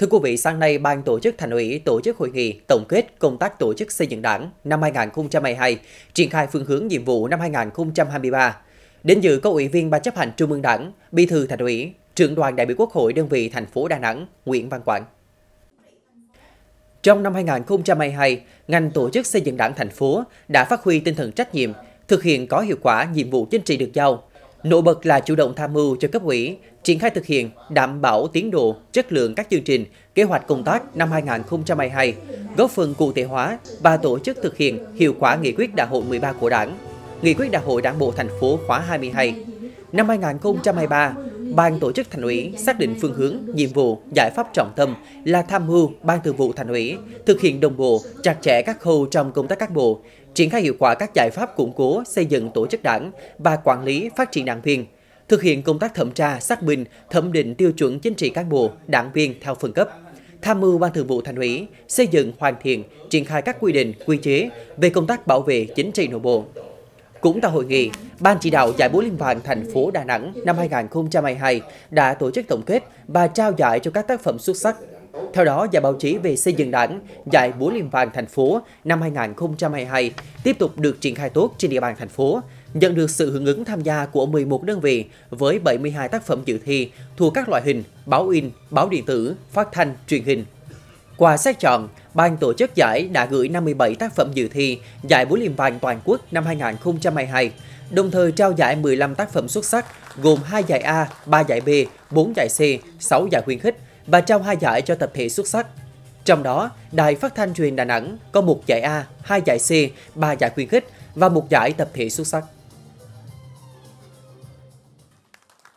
Thưa quý vị, sáng nay Ban tổ chức Thành ủy tổ chức hội nghị tổng kết công tác tổ chức xây dựng Đảng năm 2022, triển khai phương hướng nhiệm vụ năm 2023. Đến dự có Ủy viên Ban chấp hành Trung ương Đảng, Bí thư Thành ủy, Trưởng đoàn đại biểu Quốc hội đơn vị thành phố Đà Nẵng, Nguyễn Văn Quảng. Trong năm 2022, ngành tổ chức xây dựng Đảng thành phố đã phát huy tinh thần trách nhiệm, thực hiện có hiệu quả nhiệm vụ chính trị được giao, Nổi bật là chủ động tham mưu cho cấp ủy, triển khai thực hiện, đảm bảo tiến độ, chất lượng các chương trình, kế hoạch công tác năm 2022, góp phần cụ thể hóa và tổ chức thực hiện hiệu quả nghị quyết đại hội 13 của Đảng, nghị quyết đại hội Đảng bộ thành phố khóa 22. Năm 2023, Ban tổ chức thành ủy xác định phương hướng, nhiệm vụ, giải pháp trọng tâm là tham mưu Ban thường vụ thành ủy thực hiện đồng bộ, chặt chẽ các khâu trong công tác các bộ, triển khai hiệu quả các giải pháp củng cố, xây dựng tổ chức đảng và quản lý phát triển đảng viên, thực hiện công tác thẩm tra, xác minh, thẩm định tiêu chuẩn chính trị cán bộ, đảng viên theo phân cấp tham mưu ban thường vụ thành ủy xây dựng hoàn thiện triển khai các quy định quy chế về công tác bảo vệ chính trị nội bộ cũng tại hội nghị, Ban chỉ đạo giải búa liên vàng thành phố Đà Nẵng năm 2022 đã tổ chức tổng kết và trao giải cho các tác phẩm xuất sắc. Theo đó, giải báo chí về xây dựng đảng, giải búa liên vàng thành phố năm 2022 tiếp tục được triển khai tốt trên địa bàn thành phố, nhận được sự hưởng ứng tham gia của 11 đơn vị với 72 tác phẩm dự thi thuộc các loại hình báo in, báo điện tử, phát thanh, truyền hình. Qua xét chọn, Ban tổ chức giải đã gửi 57 tác phẩm dự thi giải búa liềm vàng toàn quốc năm 2022, đồng thời trao giải 15 tác phẩm xuất sắc gồm 2 giải A, 3 giải B, 4 giải C, 6 giải khuyến khích và trao 2 giải cho tập thể xuất sắc. Trong đó, Đài Phát thanh Truyền Đà Nẵng có một giải A, 2 giải C, 3 giải khuyến khích và một giải tập thể xuất sắc.